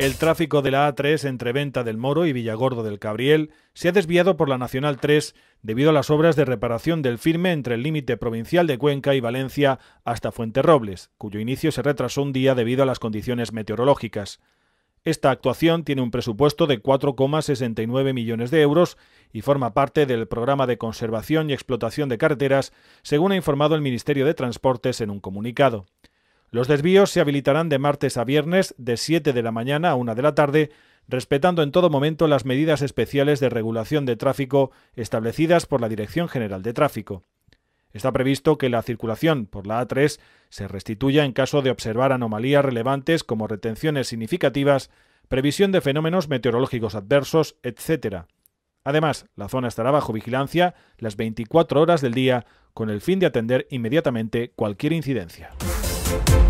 El tráfico de la A3 entre Venta del Moro y Villagordo del Cabriel se ha desviado por la Nacional 3 debido a las obras de reparación del firme entre el límite provincial de Cuenca y Valencia hasta Fuente Robles, cuyo inicio se retrasó un día debido a las condiciones meteorológicas. Esta actuación tiene un presupuesto de 4,69 millones de euros y forma parte del programa de conservación y explotación de carreteras, según ha informado el Ministerio de Transportes en un comunicado. Los desvíos se habilitarán de martes a viernes de 7 de la mañana a 1 de la tarde, respetando en todo momento las medidas especiales de regulación de tráfico establecidas por la Dirección General de Tráfico. Está previsto que la circulación por la A3 se restituya en caso de observar anomalías relevantes como retenciones significativas, previsión de fenómenos meteorológicos adversos, etc. Además, la zona estará bajo vigilancia las 24 horas del día con el fin de atender inmediatamente cualquier incidencia. Thank you